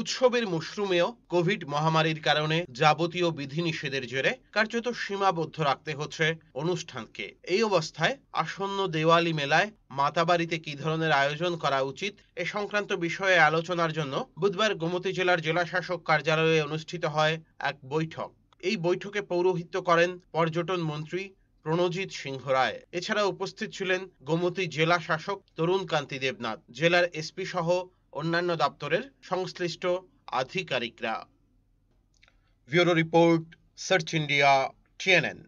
উৎসবের মশরুমেও কোভিড মহামারীর কারণে যাবতীয় বিধিনিষেধের জেরে কার্যত সীমাবদ্ধ রাখতে হচ্ছে অনুষ্ঠানকে এই অবস্থায় আসন্ন দেওয়ালি মেলায় মাতাবাড়িতে কি ধরনের আয়োজন করা উচিত এ সংক্রান্ত বিষয়ে আলোচনার জন্য বুধবার গোমতি জেলার জেলাশাসক কার্যালয়ে অনুষ্ঠিত হয় এক বৈঠক এই বৈঠকে পৌরোহিত্য করেন পর্যটন মন্ত্রী প্রণজিৎ সিংহ রায় এছাড়া উপস্থিত ছিলেন গোমতী জেলা শাসক তরুণ কান্তি দেবনাথ জেলার এসপি সহ অন্যান্য দপ্তরের সংশ্লিষ্ট আধিকারিকরা bureau report search India TNN